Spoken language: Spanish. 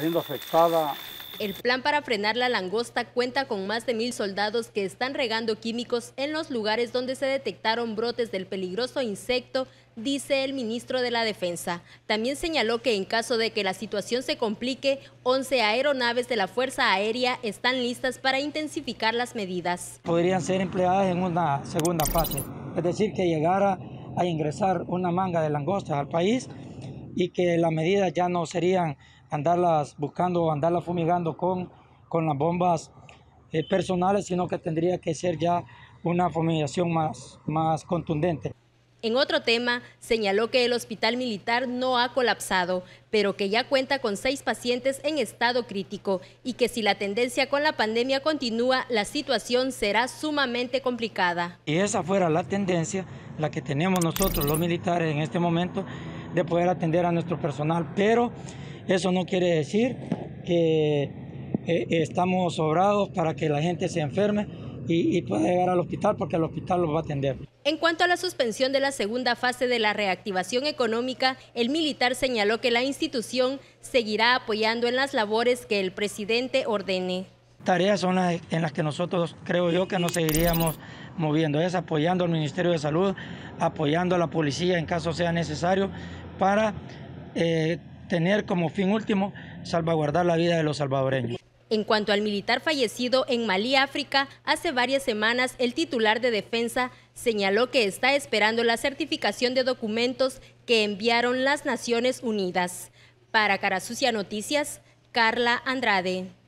siendo afectada. El plan para frenar la langosta cuenta con más de mil soldados que están regando químicos en los lugares donde se detectaron brotes del peligroso insecto, dice el ministro de la Defensa. También señaló que en caso de que la situación se complique, 11 aeronaves de la Fuerza Aérea están listas para intensificar las medidas. Podrían ser empleadas en una segunda fase, es decir, que llegara a ingresar una manga de langosta al país y que la medida ya no serían andarlas buscando, andarlas fumigando con, con las bombas eh, personales, sino que tendría que ser ya una fumigación más, más contundente. En otro tema, señaló que el hospital militar no ha colapsado, pero que ya cuenta con seis pacientes en estado crítico y que si la tendencia con la pandemia continúa, la situación será sumamente complicada. Y esa fuera la tendencia, la que tenemos nosotros los militares en este momento, de poder atender a nuestro personal, pero eso no quiere decir que eh, estamos sobrados para que la gente se enferme y, y pueda llegar al hospital porque el hospital los va a atender. En cuanto a la suspensión de la segunda fase de la reactivación económica, el militar señaló que la institución seguirá apoyando en las labores que el presidente ordene tareas son las en las que nosotros creo yo que nos seguiríamos moviendo, es apoyando al Ministerio de Salud, apoyando a la policía en caso sea necesario para eh, tener como fin último salvaguardar la vida de los salvadoreños. En cuanto al militar fallecido en Malí, África, hace varias semanas el titular de defensa señaló que está esperando la certificación de documentos que enviaron las Naciones Unidas. Para Carasucia Noticias, Carla Andrade.